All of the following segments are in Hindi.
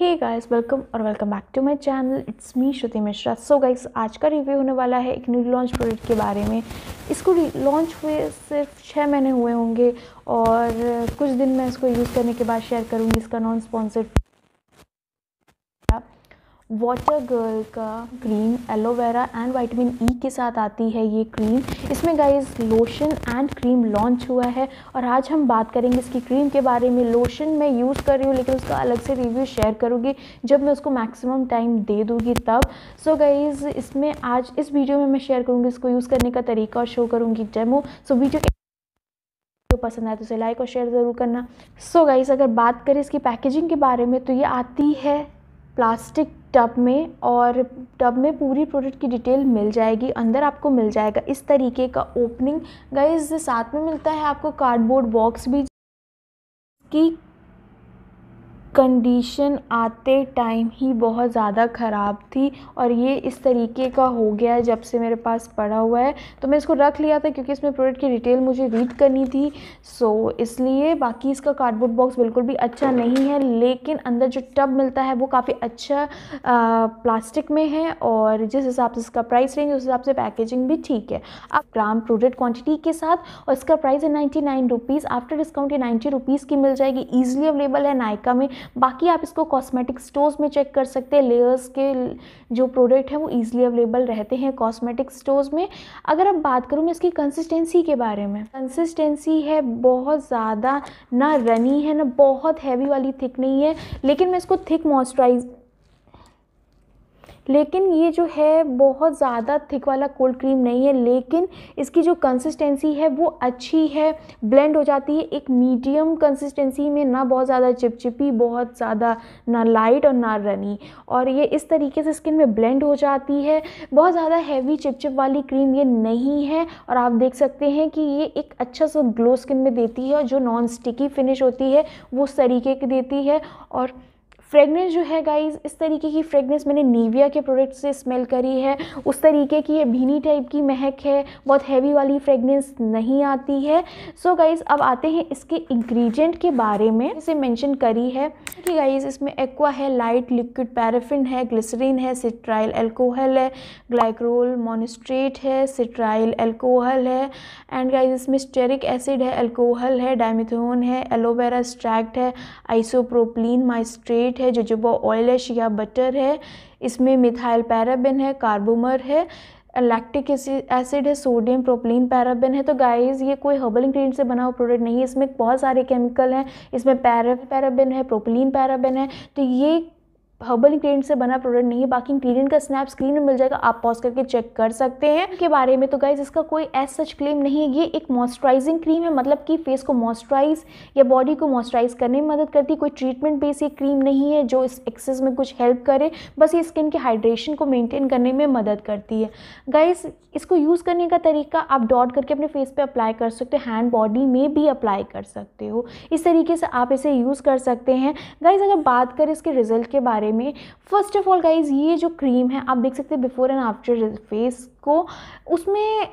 हे गाइस वेलकम और welcome back to my channel it's me Shruti Mishra so guys आज का रिव्यू होने वाला है एक न्यू लॉन्च प्रोडक्ट के बारे में इसको लॉन्च हुए सिर्फ छः महीने हुए होंगे और कुछ दिन मैं इसको यूज़ करने के बाद शेयर करूँगी इसका नॉन स्पॉन्सर्ड वाटर गर्ल का cream aloe vera and vitamin E के साथ आती है ये क्रीम इसमें guys lotion and cream launch हुआ है और आज हम बात करेंगे इसकी क्रीम के बारे में लोशन मैं यूज़ कर रही हूँ लेकिन उसका अलग से रिव्यू शेयर करूँगी जब मैं उसको मैक्सिमम टाइम दे दूँगी तब सो so गाइज़ इसमें आज इस वीडियो में मैं शेयर करूँगी इसको यूज़ करने का तरीका और शो करूँगी डेमो सो वीडियो तो पसंद आए तो उसे लाइक और शेयर ज़रूर करना सो so गाइज अगर बात करें इसकी पैकेजिंग के बारे में तो ये आती है प्लास्टिक टब में और टब में पूरी प्रोडक्ट की डिटेल मिल जाएगी अंदर आपको मिल जाएगा इस तरीके का ओपनिंग गाइज साथ में मिलता है आपको कार्डबोर्ड बॉक्स भी की कंडीशन आते टाइम ही बहुत ज़्यादा ख़राब थी और ये इस तरीके का हो गया है जब से मेरे पास पड़ा हुआ है तो मैं इसको रख लिया था क्योंकि इसमें प्रोडक्ट की डिटेल मुझे रीड करनी थी सो so, इसलिए बाकी इसका कार्डबोर्ड बॉक्स बिल्कुल भी अच्छा नहीं है लेकिन अंदर जो टब मिलता है वो काफ़ी अच्छा आ, प्लास्टिक में है और जिस हिसाब से इसका प्राइस रेंज उस हिसाब से पैकेजिंग भी ठीक है आप ग्राम प्रोडक्ट क्वान्टिटी के साथ और इसका प्राइस है ninety nine rupees after discount ये नाइन्टी रुपीज़ की मिल जाएगी ईजिली अवेलेबल है नायका में बाकी आप इसको कॉस्मेटिक स्टोर्स में चेक कर सकते हैं लेयर्स के जो प्रोडक्ट हैं वो ईजिली अवेलेबल रहते हैं कॉस्मेटिक स्टोर्स में अगर आप बात करूँ मैं इसकी कंसिस्टेंसी के बारे में कंसिस्टेंसी है बहुत ज़्यादा ना रनी है ना बहुत हैवी वाली थिक नहीं है लेकिन मैं इसको थिक मॉइस्चराइज लेकिन ये जो है बहुत ज़्यादा थिक वाला कोल्ड क्रीम नहीं है लेकिन इसकी जो कंसिस्टेंसी है वो अच्छी है ब्लेंड हो जाती है एक मीडियम कंसिस्टेंसी में ना बहुत ज़्यादा चिपचिपी बहुत ज़्यादा ना लाइट और ना रनी और ये इस तरीके से स्किन में ब्लेंड हो जाती है बहुत ज़्यादा हैवी चिपचिप वाली क्रीम ये नहीं है और आप देख सकते हैं कि ये एक अच्छा सा ग्लो स्किन में देती है और जो नॉन स्टिकी फिनिश होती है वो उस तरीके की देती है और फ्रेगनेंस जो है गाइज इस तरीके की फ्रेगनेंस मैंने नीविया के प्रोडक्ट से स्मेल करी है उस तरीके की ये भीनी टाइप की महक है बहुत हैवी वाली फ्रेगनेंस नहीं आती है सो so गाइज़ अब आते हैं इसके इंग्रेडिएंट के बारे में इसे मेंशन करी है कि गाइज़ इसमें एक्वा है लाइट लिक्विड पैराफिन है ग्लिसरीन है सिट्राइल एल्कोहल है ग्लाइक्रोल मोनिस्ट्रेट है सिट्राइल एल्कोहल है एंड गाइज इसमें स्टेरिक एसिड है एल्कोहल है डायमिथोन है एलोवेरा स्ट्रैक्ट है आइसोप्रोप्लीन माइस्ट्रेट एसिड है जोजोबा ऑयल है या बटर है इसमें मिथाइल पैराबिन है कार्बोमर है लैक्टिक एसिड है सोडियम प्रोपलिन पैराबिन है तो गाइस ये कोई हर्बल इंग्रीडियंट से बना हुआ प्रोडक्ट नहीं है इसमें बहुत सारे केमिकल हैं इसमें पैरा पैराबिन है प्रोपलिन पैराबिन है तो ये हर्बल इंग्रेडिएंट से बना प्रोडक्ट नहीं है बाकी इंग्रेडिएंट का स्नैप स्क्रीन में मिल जाएगा आप पॉज करके चेक कर सकते हैं के बारे में तो गाइज इसका कोई एज सच क्लेम नहीं है ये एक मॉइस्चराइजिंग क्रीम है मतलब कि फेस को मॉइस्चराइज या बॉडी को मॉइस्चराइज करने में मदद करती है कोई ट्रीटमेंट बेस ये क्रीम नहीं है जो इस एक्सेस में कुछ हेल्प करे बस ये स्किन के हाइड्रेशन को मेनटेन करने में मदद करती है गाइज इसको यूज़ करने का तरीका आप डॉट करके अपने फेस पर अप्लाई कर सकते हो हैंड बॉडी में भी अप्लाई कर सकते हो इस तरीके से आप इसे यूज़ कर सकते हैं गाइज अगर बात करें इसके रिजल्ट के बारे बारे में फ़र्स्ट ऑफ ऑल गाइज़ ये जो क्रीम है आप देख सकते हैं बिफ़ोर एंड आफ्टर फेस को उसमें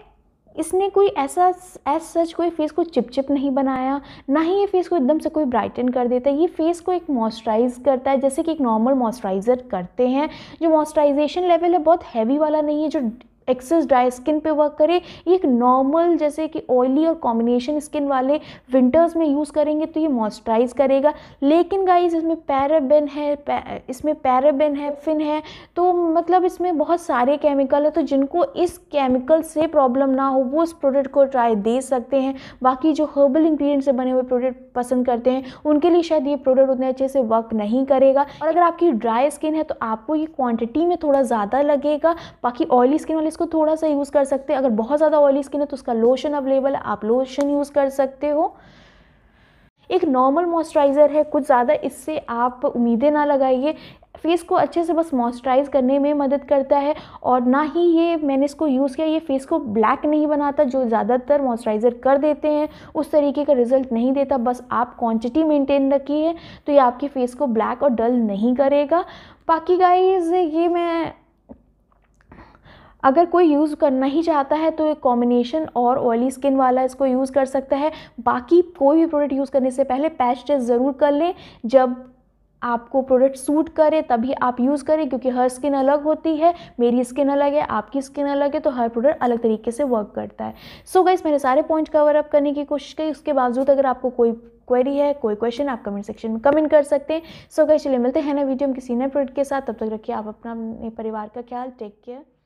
इसने कोई ऐसा एज सच कोई फेस को चिपचिप नहीं बनाया ना ही ये फेस को एकदम से कोई ब्राइटन कर देता है ये फेस को एक मॉइस्चराइज करता है जैसे कि एक नॉर्मल मॉइस्चराइज़र करते हैं जो मॉइस्चराइजेशन लेवल है बहुत हैवी वाला नहीं है जो एक्सेस ड्राई स्किन पे वर्क करे ये एक नॉर्मल जैसे कि ऑयली और कॉम्बिनेशन स्किन वाले विंटर्स में यूज़ करेंगे तो ये मॉइस्चराइज करेगा लेकिन गाइज इसमें पैराबेन है पै, इसमें पैराबेन है फिन है तो मतलब इसमें बहुत सारे केमिकल है तो जिनको इस केमिकल से प्रॉब्लम ना हो वो इस प्रोडक्ट को ट्राई दे सकते हैं बाकी जो हर्बल इंग्रीडियंट से बने हुए प्रोडक्ट पसंद करते हैं उनके लिए शायद ये प्रोडक्ट उतने अच्छे से वर्क नहीं करेगा और अगर आपकी ड्राई स्किन है तो आपको ये क्वांटिटी में थोड़ा ज़्यादा लगेगा बाकी ऑयली स्किन वाले इसको थोड़ा सा यूज़ कर सकते हैं अगर बहुत ज़्यादा ऑयली स्किन है तो उसका लोशन अवेलेबल है आप लोशन यूज़ कर सकते हो एक नॉर्मल मॉइस्चराइज़र है कुछ ज़्यादा इससे आप उम्मीदें ना लगाइए फेस को अच्छे से बस मॉइस्चराइज़ करने में मदद करता है और ना ही ये मैंने इसको यूज़ किया ये फेस को ब्लैक नहीं बनाता जो ज़्यादातर मॉइस्चराइज़र कर देते हैं उस तरीके का रिजल्ट नहीं देता बस आप क्वांटिटी मेंटेन रखिए तो ये आपके फेस को ब्लैक और डल नहीं करेगा बाकी गाइज ये मैं अगर कोई यूज़ करना ही चाहता है तो एक कॉम्बिनेशन और ऑयली स्किन वाला इसको यूज़ कर सकता है बाकी कोई भी प्रोडक्ट यूज़ करने से पहले पैच टेस्ट ज़रूर कर लें जब आपको प्रोडक्ट सूट करे तभी आप यूज़ करें क्योंकि हर स्किन अलग होती है मेरी स्किन अलग है आपकी स्किन अलग है तो हर प्रोडक्ट अलग तरीके से वर्क करता है सो so गाइज मैंने सारे पॉइंट कवर अप करने की कोशिश की उसके बावजूद अगर आपको कोई क्वेरी है कोई क्वेश्चन आप कमेंट सेक्शन में कमेंट कर सकते हैं सो गाइज गाइस चलिए मिलते हैं ना वीडियो में किसी नए प्रोडक्ट के साथ तब तक रखिए आप अपना परिवार का ख्याल टेक केयर